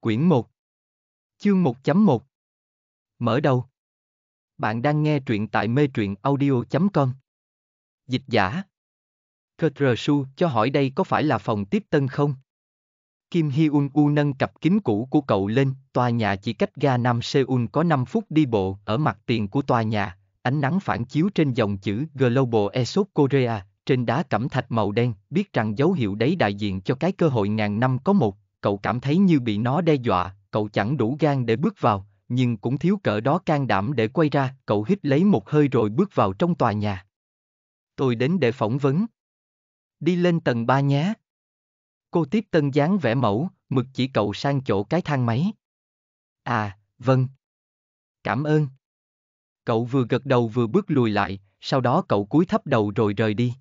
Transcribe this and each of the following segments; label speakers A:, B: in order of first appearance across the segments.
A: Quyển 1 Chương 1.1 Mở đầu Bạn đang nghe truyện tại mê truyện audio.com Dịch giả Kurt Su cho hỏi đây có phải là phòng tiếp tân không? Kim Hyun U nâng cặp kính cũ của cậu lên, tòa nhà chỉ cách ga Nam Seoul có 5 phút đi bộ ở mặt tiền của tòa nhà, ánh nắng phản chiếu trên dòng chữ Global Esop Korea, trên đá cẩm thạch màu đen, biết rằng dấu hiệu đấy đại diện cho cái cơ hội ngàn năm có một, cậu cảm thấy như bị nó đe dọa, cậu chẳng đủ gan để bước vào, nhưng cũng thiếu cỡ đó can đảm để quay ra, cậu hít lấy một hơi rồi bước vào trong tòa nhà. Tôi đến để phỏng vấn. Đi lên tầng 3 nhé. Cô tiếp tân dáng vẽ mẫu, mực chỉ cậu sang chỗ cái thang máy. À, vâng. Cảm ơn. Cậu vừa gật đầu vừa bước lùi lại, sau đó cậu cúi thấp đầu rồi rời đi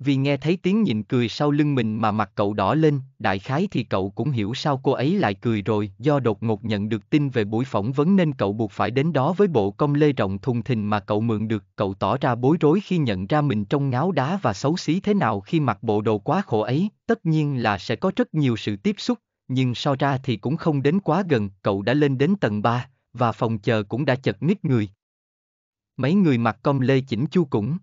A: vì nghe thấy tiếng nhịn cười sau lưng mình mà mặt cậu đỏ lên, đại khái thì cậu cũng hiểu sao cô ấy lại cười rồi, do đột ngột nhận được tin về buổi phỏng vấn nên cậu buộc phải đến đó với bộ công lê rộng thùng thình mà cậu mượn được, cậu tỏ ra bối rối khi nhận ra mình trông ngáo đá và xấu xí thế nào khi mặc bộ đồ quá khổ ấy, tất nhiên là sẽ có rất nhiều sự tiếp xúc, nhưng so ra thì cũng không đến quá gần, cậu đã lên đến tầng 3, và phòng chờ cũng đã chật nít người. Mấy người mặc công lê chỉnh chu cũng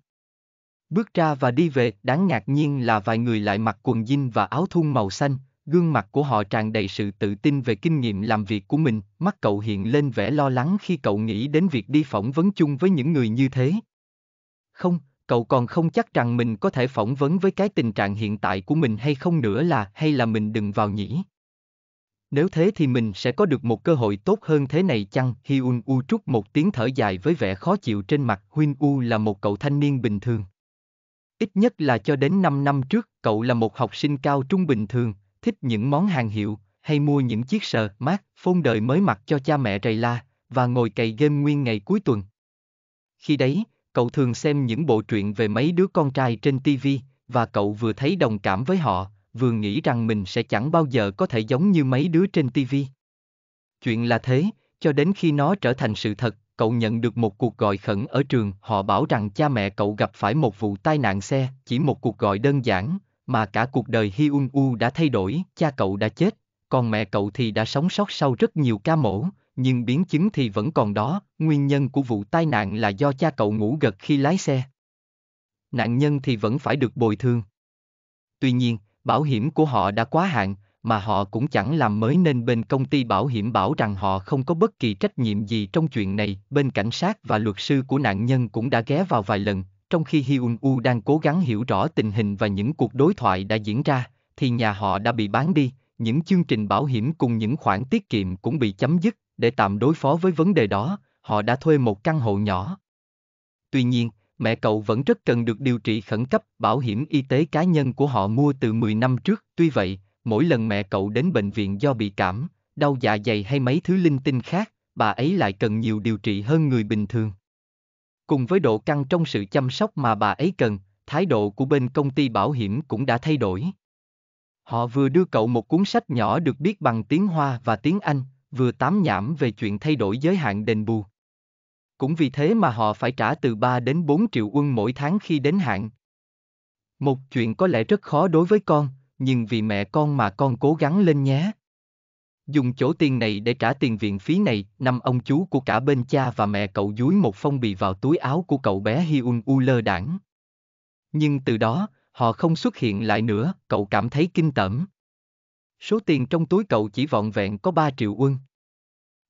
A: Bước ra và đi về, đáng ngạc nhiên là vài người lại mặc quần jean và áo thun màu xanh, gương mặt của họ tràn đầy sự tự tin về kinh nghiệm làm việc của mình, mắt cậu hiện lên vẻ lo lắng khi cậu nghĩ đến việc đi phỏng vấn chung với những người như thế. Không, cậu còn không chắc rằng mình có thể phỏng vấn với cái tình trạng hiện tại của mình hay không nữa là hay là mình đừng vào nhỉ. Nếu thế thì mình sẽ có được một cơ hội tốt hơn thế này chăng? Hyun U trút một tiếng thở dài với vẻ khó chịu trên mặt. Huynh U là một cậu thanh niên bình thường. Ít nhất là cho đến 5 năm trước, cậu là một học sinh cao trung bình thường, thích những món hàng hiệu, hay mua những chiếc sờ mát, phôn đời mới mặc cho cha mẹ rầy la, và ngồi cày game nguyên ngày cuối tuần. Khi đấy, cậu thường xem những bộ truyện về mấy đứa con trai trên TV, và cậu vừa thấy đồng cảm với họ, vừa nghĩ rằng mình sẽ chẳng bao giờ có thể giống như mấy đứa trên TV. Chuyện là thế, cho đến khi nó trở thành sự thật, cậu nhận được một cuộc gọi khẩn ở trường, họ bảo rằng cha mẹ cậu gặp phải một vụ tai nạn xe, chỉ một cuộc gọi đơn giản, mà cả cuộc đời Hyun U đã thay đổi, cha cậu đã chết, còn mẹ cậu thì đã sống sót sau rất nhiều ca mổ, nhưng biến chứng thì vẫn còn đó, nguyên nhân của vụ tai nạn là do cha cậu ngủ gật khi lái xe. Nạn nhân thì vẫn phải được bồi thường. Tuy nhiên, bảo hiểm của họ đã quá hạn, mà họ cũng chẳng làm mới nên bên công ty bảo hiểm bảo rằng họ không có bất kỳ trách nhiệm gì trong chuyện này. Bên cảnh sát và luật sư của nạn nhân cũng đã ghé vào vài lần, trong khi Hyun U đang cố gắng hiểu rõ tình hình và những cuộc đối thoại đã diễn ra, thì nhà họ đã bị bán đi, những chương trình bảo hiểm cùng những khoản tiết kiệm cũng bị chấm dứt, để tạm đối phó với vấn đề đó, họ đã thuê một căn hộ nhỏ. Tuy nhiên, mẹ cậu vẫn rất cần được điều trị khẩn cấp, bảo hiểm y tế cá nhân của họ mua từ 10 năm trước, tuy vậy, mỗi lần mẹ cậu đến bệnh viện do bị cảm, đau dạ dày hay mấy thứ linh tinh khác, bà ấy lại cần nhiều điều trị hơn người bình thường. Cùng với độ căng trong sự chăm sóc mà bà ấy cần, thái độ của bên công ty bảo hiểm cũng đã thay đổi. Họ vừa đưa cậu một cuốn sách nhỏ được viết bằng tiếng Hoa và tiếng Anh, vừa tám nhảm về chuyện thay đổi giới hạn đền bù. Cũng vì thế mà họ phải trả từ 3 đến 4 triệu quân mỗi tháng khi đến hạn. Một chuyện có lẽ rất khó đối với con, nhưng vì mẹ con mà con cố gắng lên nhé. Dùng chỗ tiền này để trả tiền viện phí này, năm ông chú của cả bên cha và mẹ cậu dúi một phong bì vào túi áo của cậu bé Hyun U lơ đảng. Nhưng từ đó, họ không xuất hiện lại nữa, cậu cảm thấy kinh tởm. Số tiền trong túi cậu chỉ vọn vẹn có 3 triệu won.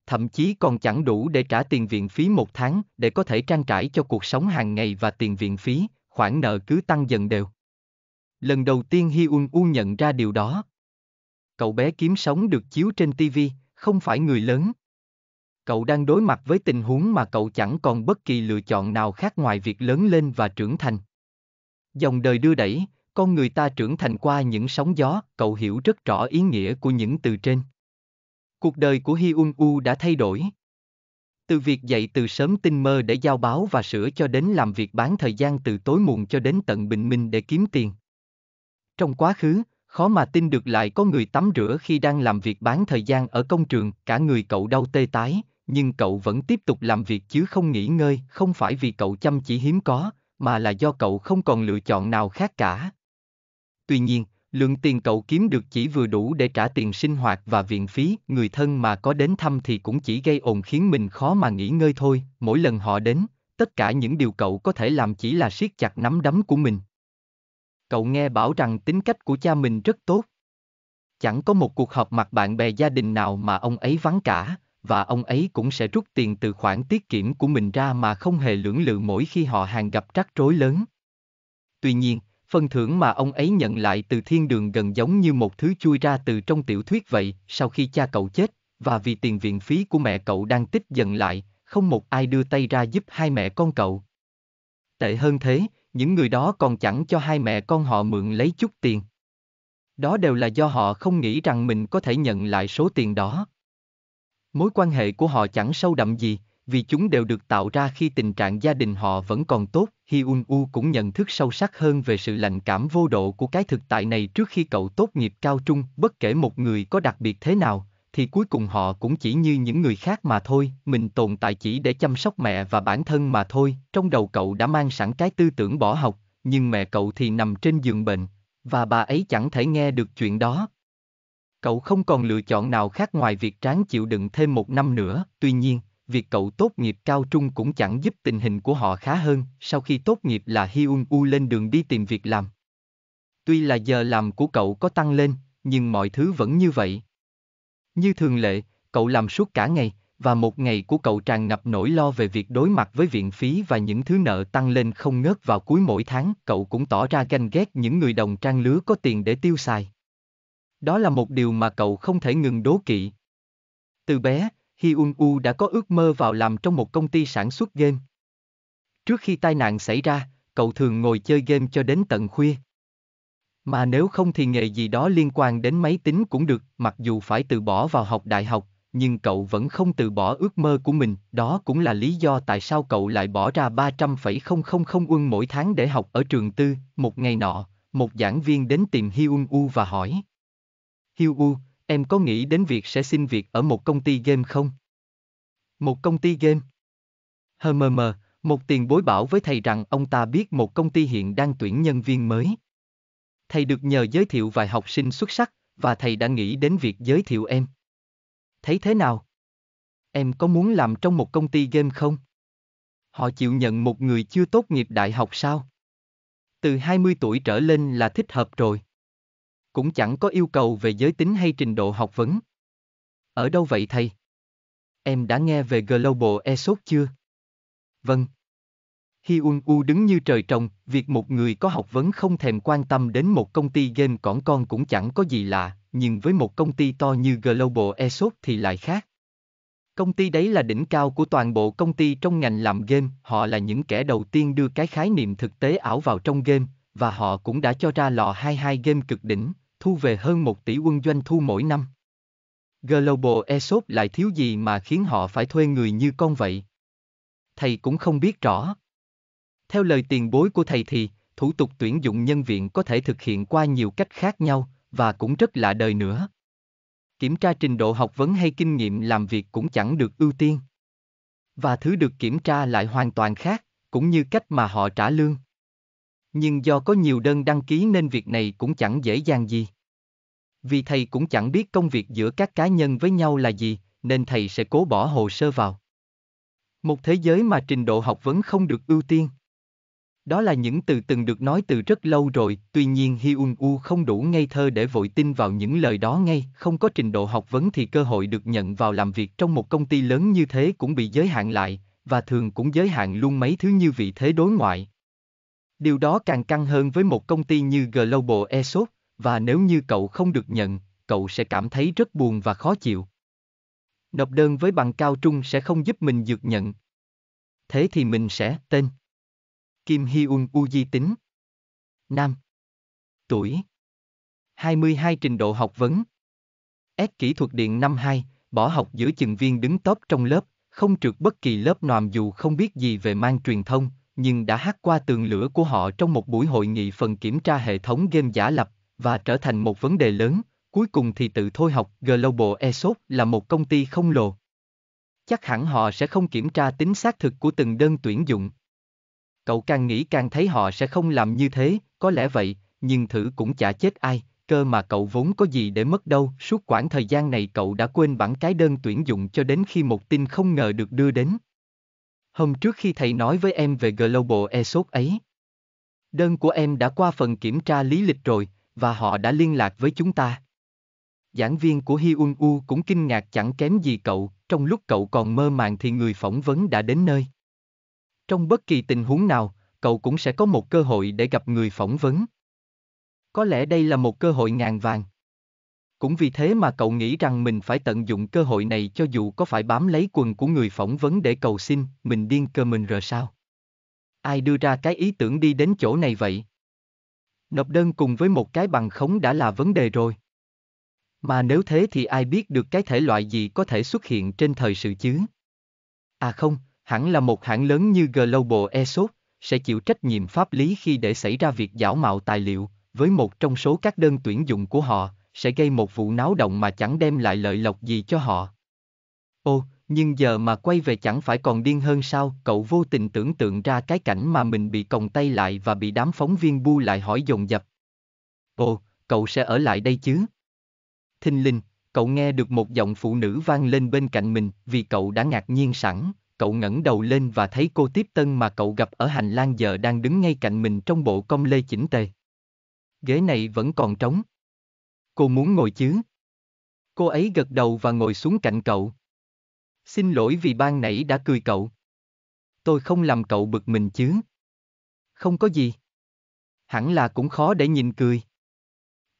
A: Thậm chí còn chẳng đủ để trả tiền viện phí một tháng để có thể trang trải cho cuộc sống hàng ngày và tiền viện phí, khoản nợ cứ tăng dần đều. Lần đầu tiên Hi Un U nhận ra điều đó. Cậu bé kiếm sống được chiếu trên TV, không phải người lớn. Cậu đang đối mặt với tình huống mà cậu chẳng còn bất kỳ lựa chọn nào khác ngoài việc lớn lên và trưởng thành. Dòng đời đưa đẩy, con người ta trưởng thành qua những sóng gió, cậu hiểu rất rõ ý nghĩa của những từ trên. Cuộc đời của Hi Un U đã thay đổi. Từ việc dậy từ sớm tinh mơ để giao báo và sửa cho đến làm việc bán thời gian từ tối muộn cho đến tận bình minh để kiếm tiền. Trong quá khứ, khó mà tin được lại có người tắm rửa khi đang làm việc bán thời gian ở công trường, cả người cậu đau tê tái, nhưng cậu vẫn tiếp tục làm việc chứ không nghỉ ngơi, không phải vì cậu chăm chỉ hiếm có, mà là do cậu không còn lựa chọn nào khác cả. Tuy nhiên, lượng tiền cậu kiếm được chỉ vừa đủ để trả tiền sinh hoạt và viện phí, người thân mà có đến thăm thì cũng chỉ gây ồn khiến mình khó mà nghỉ ngơi thôi, mỗi lần họ đến, tất cả những điều cậu có thể làm chỉ là siết chặt nắm đấm của mình. Cậu nghe bảo rằng tính cách của cha mình rất tốt. Chẳng có một cuộc họp mặt bạn bè gia đình nào mà ông ấy vắng cả, và ông ấy cũng sẽ rút tiền từ khoản tiết kiệm của mình ra mà không hề lưỡng lự mỗi khi họ hàng gặp rắc rối lớn. Tuy nhiên, phần thưởng mà ông ấy nhận lại từ thiên đường gần giống như một thứ chui ra từ trong tiểu thuyết vậy, sau khi cha cậu chết, và vì tiền viện phí của mẹ cậu đang tích dần lại, không một ai đưa tay ra giúp hai mẹ con cậu. Tệ hơn thế, những người đó còn chẳng cho hai mẹ con họ mượn lấy chút tiền. Đó đều là do họ không nghĩ rằng mình có thể nhận lại số tiền đó. Mối quan hệ của họ chẳng sâu đậm gì, vì chúng đều được tạo ra khi tình trạng gia đình họ vẫn còn tốt. Hyun U cũng nhận thức sâu sắc hơn về sự lạnh cảm vô độ của cái thực tại này trước khi cậu tốt nghiệp cao trung, bất kể một người có đặc biệt thế nào, thì cuối cùng họ cũng chỉ như những người khác mà thôi, mình tồn tại chỉ để chăm sóc mẹ và bản thân mà thôi. Trong đầu cậu đã mang sẵn cái tư tưởng bỏ học, nhưng mẹ cậu thì nằm trên giường bệnh, và bà ấy chẳng thể nghe được chuyện đó. Cậu không còn lựa chọn nào khác ngoài việc tráng chịu đựng thêm một năm nữa, tuy nhiên, việc cậu tốt nghiệp cao trung cũng chẳng giúp tình hình của họ khá hơn, sau khi tốt nghiệp là Hyun U lên đường đi tìm việc làm. Tuy là giờ làm của cậu có tăng lên, nhưng mọi thứ vẫn như vậy. Như thường lệ, cậu làm suốt cả ngày, và một ngày của cậu tràn ngập nỗi lo về việc đối mặt với viện phí và những thứ nợ tăng lên không ngớt vào cuối mỗi tháng, cậu cũng tỏ ra ganh ghét những người đồng trang lứa có tiền để tiêu xài. Đó là một điều mà cậu không thể ngừng đố kỵ. Từ bé, Hyun U đã có ước mơ vào làm trong một công ty sản xuất game. Trước khi tai nạn xảy ra, cậu thường ngồi chơi game cho đến tận khuya. Mà nếu không thì nghề gì đó liên quan đến máy tính cũng được, mặc dù phải từ bỏ vào học đại học, nhưng cậu vẫn không từ bỏ ước mơ của mình, đó cũng là lý do tại sao cậu lại bỏ ra 300,000 won mỗi tháng để học ở trường tư, một ngày nọ, một giảng viên đến tìm Hyun U và hỏi. Hyun U, em có nghĩ đến việc sẽ xin việc ở một công ty game không? Một công ty game? Hờ mờ mờ, một tiền bối bảo với thầy rằng ông ta biết một công ty hiện đang tuyển nhân viên mới thầy được nhờ giới thiệu vài học sinh xuất sắc, và thầy đã nghĩ đến việc giới thiệu em. Thấy thế nào? Em có muốn làm trong một công ty game không? Họ chịu nhận một người chưa tốt nghiệp đại học sao? Từ 20 tuổi trở lên là thích hợp rồi. Cũng chẳng có yêu cầu về giới tính hay trình độ học vấn. Ở đâu vậy thầy? Em đã nghe về Global ESOC chưa? Vâng, Hyun U đứng như trời trồng, việc một người có học vấn không thèm quan tâm đến một công ty game cỏn con cũng chẳng có gì lạ, nhưng với một công ty to như Global Esports thì lại khác. Công ty đấy là đỉnh cao của toàn bộ công ty trong ngành làm game, họ là những kẻ đầu tiên đưa cái khái niệm thực tế ảo vào trong game, và họ cũng đã cho ra lò 22 game cực đỉnh, thu về hơn 1 tỷ quân doanh thu mỗi năm. Global Esports lại thiếu gì mà khiến họ phải thuê người như con vậy? Thầy cũng không biết rõ. Theo lời tiền bối của thầy thì, thủ tục tuyển dụng nhân viện có thể thực hiện qua nhiều cách khác nhau, và cũng rất lạ đời nữa. Kiểm tra trình độ học vấn hay kinh nghiệm làm việc cũng chẳng được ưu tiên. Và thứ được kiểm tra lại hoàn toàn khác, cũng như cách mà họ trả lương. Nhưng do có nhiều đơn đăng ký nên việc này cũng chẳng dễ dàng gì. Vì thầy cũng chẳng biết công việc giữa các cá nhân với nhau là gì, nên thầy sẽ cố bỏ hồ sơ vào. Một thế giới mà trình độ học vấn không được ưu tiên. Đó là những từ từng được nói từ rất lâu rồi, tuy nhiên Hyun U không đủ ngây thơ để vội tin vào những lời đó ngay, không có trình độ học vấn thì cơ hội được nhận vào làm việc trong một công ty lớn như thế cũng bị giới hạn lại, và thường cũng giới hạn luôn mấy thứ như vị thế đối ngoại. Điều đó càng căng hơn với một công ty như Global Esot, và nếu như cậu không được nhận, cậu sẽ cảm thấy rất buồn và khó chịu. Nộp đơn với bằng cao trung sẽ không giúp mình dược nhận. Thế thì mình sẽ tên. Kim Hyun U Di Tính Nam Tuổi 22 trình độ học vấn S kỹ thuật điện năm 2, bỏ học giữa chừng viên đứng top trong lớp, không trượt bất kỳ lớp nòm dù không biết gì về mang truyền thông, nhưng đã hát qua tường lửa của họ trong một buổi hội nghị phần kiểm tra hệ thống game giả lập, và trở thành một vấn đề lớn, cuối cùng thì tự thôi học Global Esop là một công ty không lồ. Chắc hẳn họ sẽ không kiểm tra tính xác thực của từng đơn tuyển dụng. Cậu càng nghĩ càng thấy họ sẽ không làm như thế, có lẽ vậy, nhưng thử cũng chả chết ai, cơ mà cậu vốn có gì để mất đâu. Suốt quãng thời gian này cậu đã quên bản cái đơn tuyển dụng cho đến khi một tin không ngờ được đưa đến. Hôm trước khi thầy nói với em về Global ESOP ấy, đơn của em đã qua phần kiểm tra lý lịch rồi, và họ đã liên lạc với chúng ta. Giảng viên của Hyun U cũng kinh ngạc chẳng kém gì cậu, trong lúc cậu còn mơ màng thì người phỏng vấn đã đến nơi. Trong bất kỳ tình huống nào, cậu cũng sẽ có một cơ hội để gặp người phỏng vấn. Có lẽ đây là một cơ hội ngàn vàng. Cũng vì thế mà cậu nghĩ rằng mình phải tận dụng cơ hội này cho dù có phải bám lấy quần của người phỏng vấn để cầu xin, mình điên cơ mình rồi sao? Ai đưa ra cái ý tưởng đi đến chỗ này vậy? Nộp đơn cùng với một cái bằng khống đã là vấn đề rồi. Mà nếu thế thì ai biết được cái thể loại gì có thể xuất hiện trên thời sự chứ? À không, hẳn là một hãng lớn như Global Esot, sẽ chịu trách nhiệm pháp lý khi để xảy ra việc giả mạo tài liệu, với một trong số các đơn tuyển dụng của họ, sẽ gây một vụ náo động mà chẳng đem lại lợi lộc gì cho họ. Ô, nhưng giờ mà quay về chẳng phải còn điên hơn sao, cậu vô tình tưởng tượng ra cái cảnh mà mình bị còng tay lại và bị đám phóng viên bu lại hỏi dồn dập. Ô, cậu sẽ ở lại đây chứ? Thinh linh, cậu nghe được một giọng phụ nữ vang lên bên cạnh mình vì cậu đã ngạc nhiên sẵn, cậu ngẩng đầu lên và thấy cô tiếp tân mà cậu gặp ở hành lang giờ đang đứng ngay cạnh mình trong bộ công lê chỉnh tề. Ghế này vẫn còn trống. Cô muốn ngồi chứ? Cô ấy gật đầu và ngồi xuống cạnh cậu. Xin lỗi vì ban nãy đã cười cậu. Tôi không làm cậu bực mình chứ. Không có gì. Hẳn là cũng khó để nhìn cười.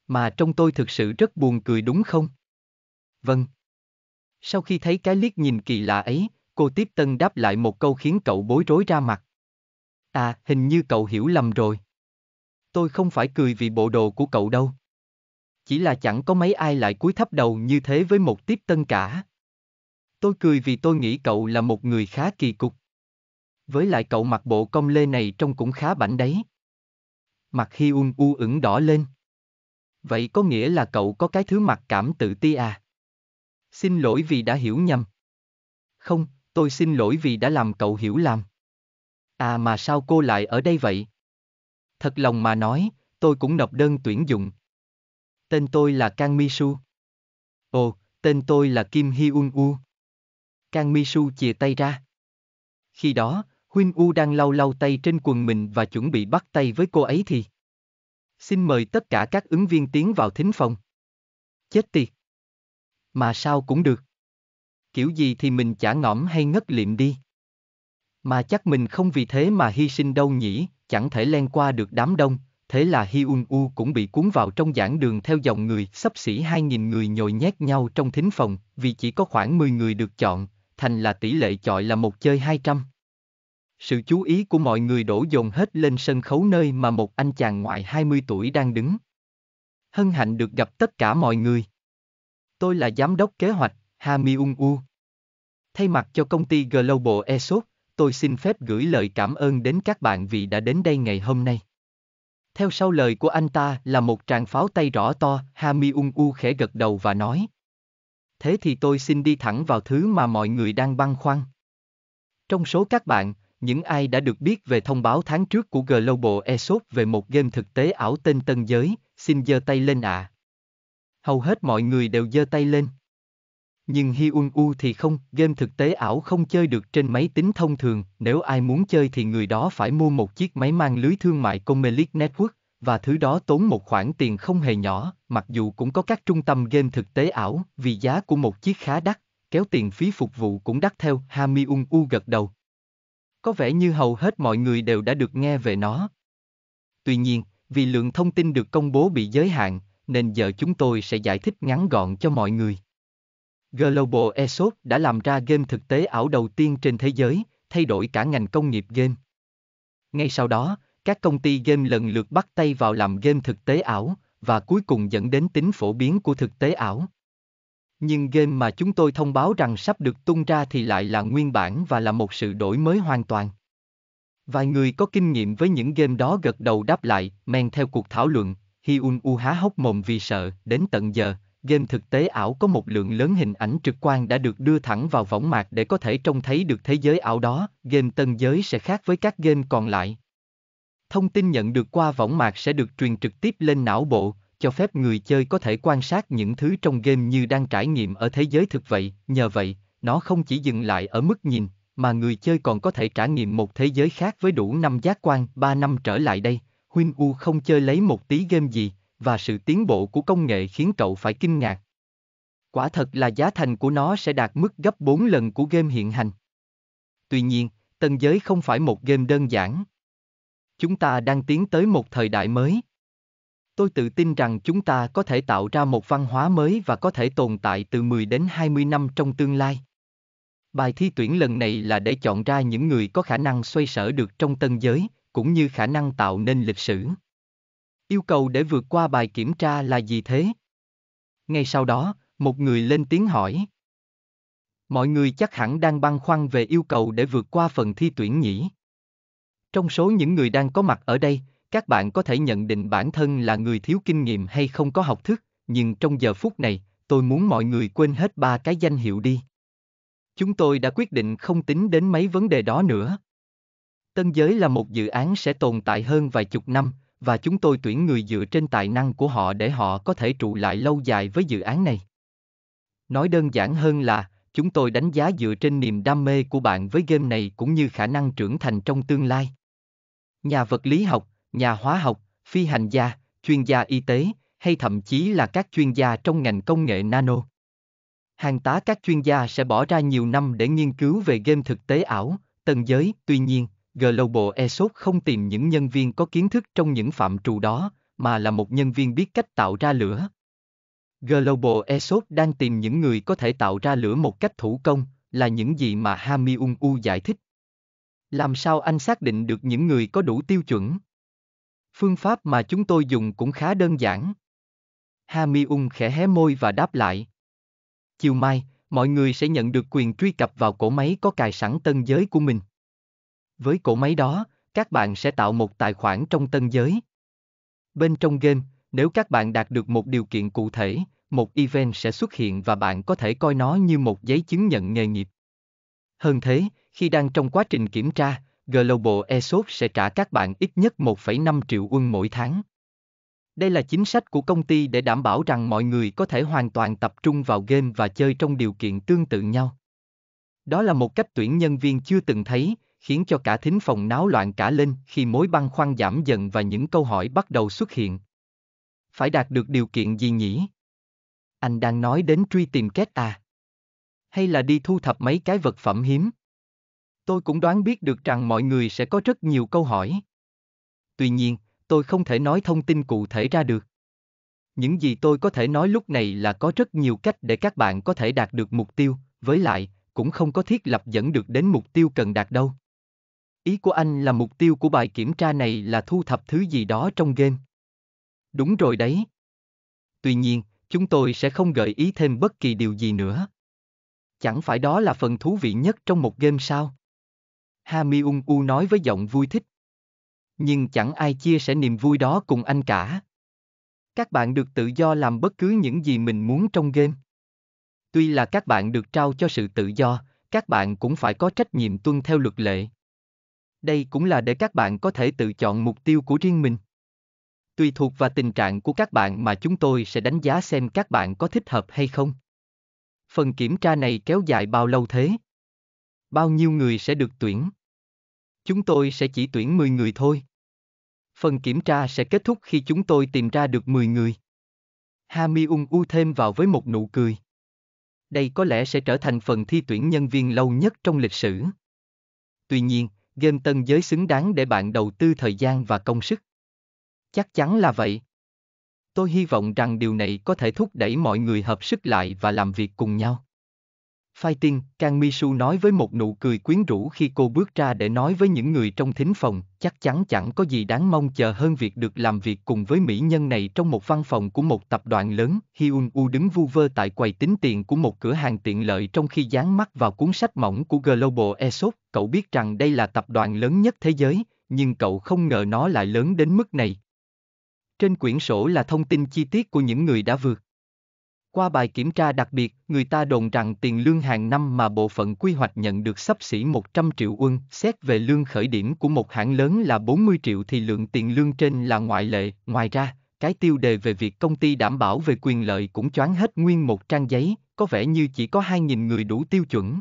A: Mà trong tôi thực sự rất buồn cười đúng không? Vâng. Sau khi thấy cái liếc nhìn kỳ lạ ấy, Cô tiếp tân đáp lại một câu khiến cậu bối rối ra mặt. À, hình như cậu hiểu lầm rồi. Tôi không phải cười vì bộ đồ của cậu đâu. Chỉ là chẳng có mấy ai lại cúi thấp đầu như thế với một tiếp tân cả. Tôi cười vì tôi nghĩ cậu là một người khá kỳ cục. Với lại cậu mặc bộ công lê này trông cũng khá bảnh đấy. Mặt Hi Un u ửng đỏ lên. Vậy có nghĩa là cậu có cái thứ mặc cảm tự ti à? Xin lỗi vì đã hiểu nhầm. Không, Tôi xin lỗi vì đã làm cậu hiểu lầm. À mà sao cô lại ở đây vậy? Thật lòng mà nói, tôi cũng nộp đơn tuyển dụng. Tên tôi là Kang Misu. Ồ, tên tôi là Kim Hy Un U. Kang Misu chìa tay ra. Khi đó, Huynh U đang lau lau tay trên quần mình và chuẩn bị bắt tay với cô ấy thì. Xin mời tất cả các ứng viên tiến vào thính phòng. Chết tiệt. Mà sao cũng được kiểu gì thì mình chả ngõm hay ngất liệm đi. Mà chắc mình không vì thế mà hy sinh đâu nhỉ, chẳng thể len qua được đám đông, thế là Hyun U cũng bị cuốn vào trong giảng đường theo dòng người, sắp xỉ 2.000 người nhồi nhét nhau trong thính phòng, vì chỉ có khoảng 10 người được chọn, thành là tỷ lệ chọi là một chơi 200. Sự chú ý của mọi người đổ dồn hết lên sân khấu nơi mà một anh chàng ngoại 20 tuổi đang đứng. Hân hạnh được gặp tất cả mọi người. Tôi là giám đốc kế hoạch, Ha Myung Woo. Thay mặt cho công ty Global Esot, tôi xin phép gửi lời cảm ơn đến các bạn vì đã đến đây ngày hôm nay. Theo sau lời của anh ta là một tràng pháo tay rõ to, Ha Myung Woo khẽ gật đầu và nói. Thế thì tôi xin đi thẳng vào thứ mà mọi người đang băn khoăn. Trong số các bạn, những ai đã được biết về thông báo tháng trước của Global Esot về một game thực tế ảo tên Tân Giới, xin giơ tay lên ạ. À. Hầu hết mọi người đều giơ tay lên. Nhưng Hyun U thì không, game thực tế ảo không chơi được trên máy tính thông thường, nếu ai muốn chơi thì người đó phải mua một chiếc máy mang lưới thương mại Comelic Network, và thứ đó tốn một khoản tiền không hề nhỏ, mặc dù cũng có các trung tâm game thực tế ảo, vì giá của một chiếc khá đắt, kéo tiền phí phục vụ cũng đắt theo, Ha Mi Ung U gật đầu. Có vẻ như hầu hết mọi người đều đã được nghe về nó. Tuy nhiên, vì lượng thông tin được công bố bị giới hạn, nên giờ chúng tôi sẽ giải thích ngắn gọn cho mọi người. Global Esports đã làm ra game thực tế ảo đầu tiên trên thế giới, thay đổi cả ngành công nghiệp game. Ngay sau đó, các công ty game lần lượt bắt tay vào làm game thực tế ảo, và cuối cùng dẫn đến tính phổ biến của thực tế ảo. Nhưng game mà chúng tôi thông báo rằng sắp được tung ra thì lại là nguyên bản và là một sự đổi mới hoàn toàn. Vài người có kinh nghiệm với những game đó gật đầu đáp lại, men theo cuộc thảo luận, Hyun U há hốc mồm vì sợ, đến tận giờ, game thực tế ảo có một lượng lớn hình ảnh trực quan đã được đưa thẳng vào võng mạc để có thể trông thấy được thế giới ảo đó, game tân giới sẽ khác với các game còn lại. Thông tin nhận được qua võng mạc sẽ được truyền trực tiếp lên não bộ, cho phép người chơi có thể quan sát những thứ trong game như đang trải nghiệm ở thế giới thực vậy, nhờ vậy, nó không chỉ dừng lại ở mức nhìn, mà người chơi còn có thể trải nghiệm một thế giới khác với đủ năm giác quan, 3 năm trở lại đây, Huynh U không chơi lấy một tí game gì, và sự tiến bộ của công nghệ khiến cậu phải kinh ngạc. Quả thật là giá thành của nó sẽ đạt mức gấp 4 lần của game hiện hành. Tuy nhiên, tân giới không phải một game đơn giản. Chúng ta đang tiến tới một thời đại mới. Tôi tự tin rằng chúng ta có thể tạo ra một văn hóa mới và có thể tồn tại từ 10 đến 20 năm trong tương lai. Bài thi tuyển lần này là để chọn ra những người có khả năng xoay sở được trong tân giới, cũng như khả năng tạo nên lịch sử. Yêu cầu để vượt qua bài kiểm tra là gì thế? Ngay sau đó, một người lên tiếng hỏi. Mọi người chắc hẳn đang băn khoăn về yêu cầu để vượt qua phần thi tuyển nhỉ. Trong số những người đang có mặt ở đây, các bạn có thể nhận định bản thân là người thiếu kinh nghiệm hay không có học thức, nhưng trong giờ phút này, tôi muốn mọi người quên hết ba cái danh hiệu đi. Chúng tôi đã quyết định không tính đến mấy vấn đề đó nữa. Tân giới là một dự án sẽ tồn tại hơn vài chục năm, và chúng tôi tuyển người dựa trên tài năng của họ để họ có thể trụ lại lâu dài với dự án này. Nói đơn giản hơn là, chúng tôi đánh giá dựa trên niềm đam mê của bạn với game này cũng như khả năng trưởng thành trong tương lai. Nhà vật lý học, nhà hóa học, phi hành gia, chuyên gia y tế, hay thậm chí là các chuyên gia trong ngành công nghệ nano. Hàng tá các chuyên gia sẽ bỏ ra nhiều năm để nghiên cứu về game thực tế ảo, tầng giới, tuy nhiên, Global eShop không tìm những nhân viên có kiến thức trong những phạm trù đó, mà là một nhân viên biết cách tạo ra lửa. Global eShop đang tìm những người có thể tạo ra lửa một cách thủ công, là những gì mà Hami U giải thích. Làm sao anh xác định được những người có đủ tiêu chuẩn? Phương pháp mà chúng tôi dùng cũng khá đơn giản. Hami khẽ hé môi và đáp lại. Chiều mai, mọi người sẽ nhận được quyền truy cập vào cổ máy có cài sẵn tân giới của mình. Với cổ máy đó, các bạn sẽ tạo một tài khoản trong tân giới. Bên trong game, nếu các bạn đạt được một điều kiện cụ thể, một event sẽ xuất hiện và bạn có thể coi nó như một giấy chứng nhận nghề nghiệp. Hơn thế, khi đang trong quá trình kiểm tra, Global Esoc sẽ trả các bạn ít nhất 1,5 triệu won mỗi tháng. Đây là chính sách của công ty để đảm bảo rằng mọi người có thể hoàn toàn tập trung vào game và chơi trong điều kiện tương tự nhau. Đó là một cách tuyển nhân viên chưa từng thấy, khiến cho cả thính phòng náo loạn cả lên khi mối băn khoăn giảm dần và những câu hỏi bắt đầu xuất hiện. Phải đạt được điều kiện gì nhỉ? Anh đang nói đến truy tìm kết à? Hay là đi thu thập mấy cái vật phẩm hiếm? Tôi cũng đoán biết được rằng mọi người sẽ có rất nhiều câu hỏi. Tuy nhiên, tôi không thể nói thông tin cụ thể ra được. Những gì tôi có thể nói lúc này là có rất nhiều cách để các bạn có thể đạt được mục tiêu, với lại, cũng không có thiết lập dẫn được đến mục tiêu cần đạt đâu. Ý của anh là mục tiêu của bài kiểm tra này là thu thập thứ gì đó trong game. Đúng rồi đấy. Tuy nhiên, chúng tôi sẽ không gợi ý thêm bất kỳ điều gì nữa. Chẳng phải đó là phần thú vị nhất trong một game sao? Ha Mi Ung U nói với giọng vui thích. Nhưng chẳng ai chia sẻ niềm vui đó cùng anh cả. Các bạn được tự do làm bất cứ những gì mình muốn trong game. Tuy là các bạn được trao cho sự tự do, các bạn cũng phải có trách nhiệm tuân theo luật lệ. Đây cũng là để các bạn có thể tự chọn mục tiêu của riêng mình. Tùy thuộc vào tình trạng của các bạn mà chúng tôi sẽ đánh giá xem các bạn có thích hợp hay không. Phần kiểm tra này kéo dài bao lâu thế? Bao nhiêu người sẽ được tuyển? Chúng tôi sẽ chỉ tuyển 10 người thôi. Phần kiểm tra sẽ kết thúc khi chúng tôi tìm ra được 10 người. Hami Ung U thêm vào với một nụ cười. Đây có lẽ sẽ trở thành phần thi tuyển nhân viên lâu nhất trong lịch sử. Tuy nhiên, game tân giới xứng đáng để bạn đầu tư thời gian và công sức. Chắc chắn là vậy. Tôi hy vọng rằng điều này có thể thúc đẩy mọi người hợp sức lại và làm việc cùng nhau. Fighting, Kang Misu nói với một nụ cười quyến rũ khi cô bước ra để nói với những người trong thính phòng, chắc chắn chẳng có gì đáng mong chờ hơn việc được làm việc cùng với mỹ nhân này trong một văn phòng của một tập đoàn lớn. Hyun U đứng vu vơ tại quầy tính tiền của một cửa hàng tiện lợi trong khi dán mắt vào cuốn sách mỏng của Global Esop, cậu biết rằng đây là tập đoàn lớn nhất thế giới, nhưng cậu không ngờ nó lại lớn đến mức này. Trên quyển sổ là thông tin chi tiết của những người đã vượt qua bài kiểm tra đặc biệt, người ta đồn rằng tiền lương hàng năm mà bộ phận quy hoạch nhận được sắp xỉ 100 triệu quân. xét về lương khởi điểm của một hãng lớn là 40 triệu thì lượng tiền lương trên là ngoại lệ. Ngoài ra, cái tiêu đề về việc công ty đảm bảo về quyền lợi cũng choáng hết nguyên một trang giấy, có vẻ như chỉ có 2.000 người đủ tiêu chuẩn.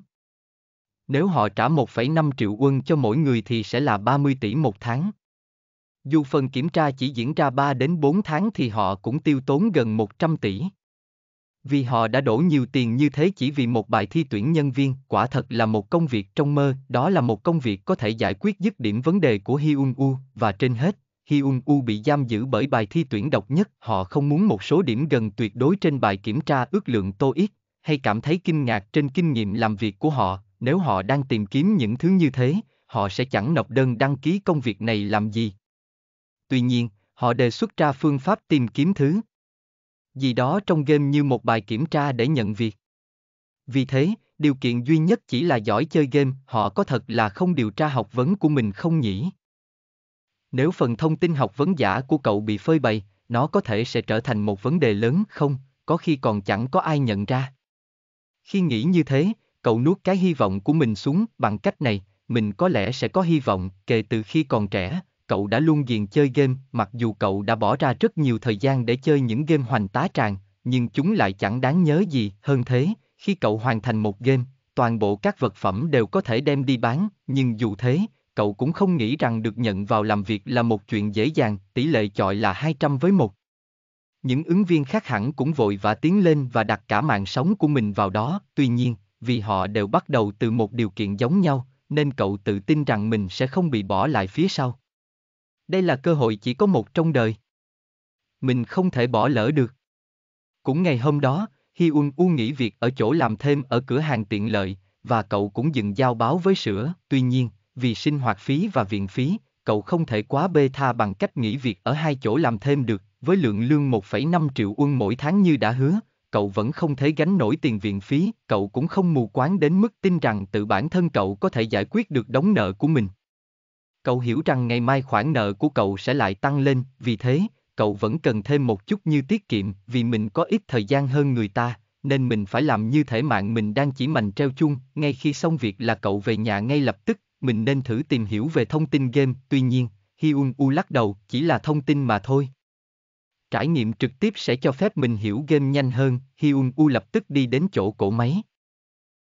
A: Nếu họ trả 1,5 triệu quân cho mỗi người thì sẽ là 30 tỷ một tháng. Dù phần kiểm tra chỉ diễn ra 3 đến 4 tháng thì họ cũng tiêu tốn gần 100 tỷ vì họ đã đổ nhiều tiền như thế chỉ vì một bài thi tuyển nhân viên, quả thật là một công việc trong mơ, đó là một công việc có thể giải quyết dứt điểm vấn đề của Hyun U, và trên hết, Hyun U bị giam giữ bởi bài thi tuyển độc nhất, họ không muốn một số điểm gần tuyệt đối trên bài kiểm tra ước lượng tô ít hay cảm thấy kinh ngạc trên kinh nghiệm làm việc của họ, nếu họ đang tìm kiếm những thứ như thế, họ sẽ chẳng nộp đơn đăng ký công việc này làm gì. Tuy nhiên, họ đề xuất ra phương pháp tìm kiếm thứ gì đó trong game như một bài kiểm tra để nhận việc. Vì thế, điều kiện duy nhất chỉ là giỏi chơi game, họ có thật là không điều tra học vấn của mình không nhỉ? Nếu phần thông tin học vấn giả của cậu bị phơi bày, nó có thể sẽ trở thành một vấn đề lớn không, có khi còn chẳng có ai nhận ra. Khi nghĩ như thế, cậu nuốt cái hy vọng của mình xuống bằng cách này, mình có lẽ sẽ có hy vọng kể từ khi còn trẻ, cậu đã luôn ghiền chơi game, mặc dù cậu đã bỏ ra rất nhiều thời gian để chơi những game hoành tá tràng, nhưng chúng lại chẳng đáng nhớ gì hơn thế, khi cậu hoàn thành một game, toàn bộ các vật phẩm đều có thể đem đi bán, nhưng dù thế, cậu cũng không nghĩ rằng được nhận vào làm việc là một chuyện dễ dàng, tỷ lệ chọi là 200 với một. Những ứng viên khác hẳn cũng vội vã tiến lên và đặt cả mạng sống của mình vào đó, tuy nhiên, vì họ đều bắt đầu từ một điều kiện giống nhau, nên cậu tự tin rằng mình sẽ không bị bỏ lại phía sau. Đây là cơ hội chỉ có một trong đời. Mình không thể bỏ lỡ được. Cũng ngày hôm đó, Hi Un U nghỉ việc ở chỗ làm thêm ở cửa hàng tiện lợi, và cậu cũng dừng giao báo với sữa. Tuy nhiên, vì sinh hoạt phí và viện phí, cậu không thể quá bê tha bằng cách nghỉ việc ở hai chỗ làm thêm được. Với lượng lương 1,5 triệu won mỗi tháng như đã hứa, cậu vẫn không thể gánh nổi tiền viện phí, cậu cũng không mù quáng đến mức tin rằng tự bản thân cậu có thể giải quyết được đống nợ của mình. Cậu hiểu rằng ngày mai khoản nợ của cậu sẽ lại tăng lên, vì thế, cậu vẫn cần thêm một chút như tiết kiệm vì mình có ít thời gian hơn người ta, nên mình phải làm như thể mạng mình đang chỉ mành treo chung, ngay khi xong việc là cậu về nhà ngay lập tức, mình nên thử tìm hiểu về thông tin game, tuy nhiên, Hyun U lắc đầu, chỉ là thông tin mà thôi. Trải nghiệm trực tiếp sẽ cho phép mình hiểu game nhanh hơn, Hyun U lập tức đi đến chỗ cổ máy.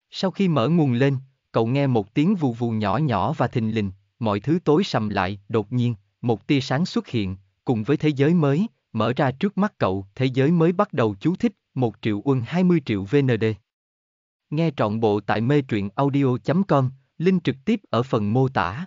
A: Sau khi mở nguồn lên, cậu nghe một tiếng vù vù nhỏ nhỏ và thình lình, mọi thứ tối sầm lại, đột nhiên, một tia sáng xuất hiện, cùng với thế giới mới, mở ra trước mắt cậu, thế giới mới bắt đầu chú thích, 1 triệu quân 20 triệu VND. Nghe trọn bộ tại mê truyện audio.com, link trực tiếp ở phần mô tả.